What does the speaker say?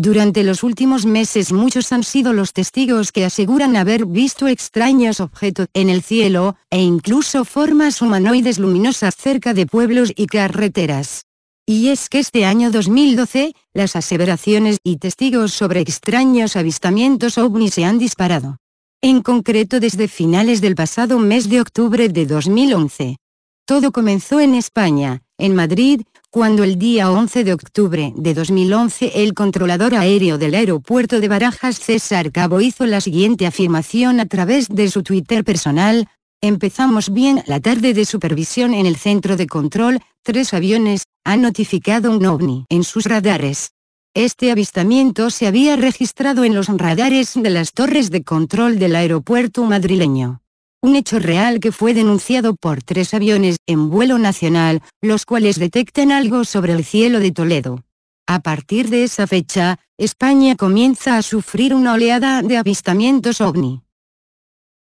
Durante los últimos meses muchos han sido los testigos que aseguran haber visto extraños objetos en el cielo, e incluso formas humanoides luminosas cerca de pueblos y carreteras. Y es que este año 2012, las aseveraciones y testigos sobre extraños avistamientos ovni se han disparado. En concreto desde finales del pasado mes de octubre de 2011. Todo comenzó en España, en Madrid, cuando el día 11 de octubre de 2011 el controlador aéreo del aeropuerto de Barajas César Cabo hizo la siguiente afirmación a través de su Twitter personal, Empezamos bien la tarde de supervisión en el centro de control, tres aviones, han notificado un ovni en sus radares. Este avistamiento se había registrado en los radares de las torres de control del aeropuerto madrileño un hecho real que fue denunciado por tres aviones en vuelo nacional, los cuales detectan algo sobre el cielo de Toledo. A partir de esa fecha, España comienza a sufrir una oleada de avistamientos ovni.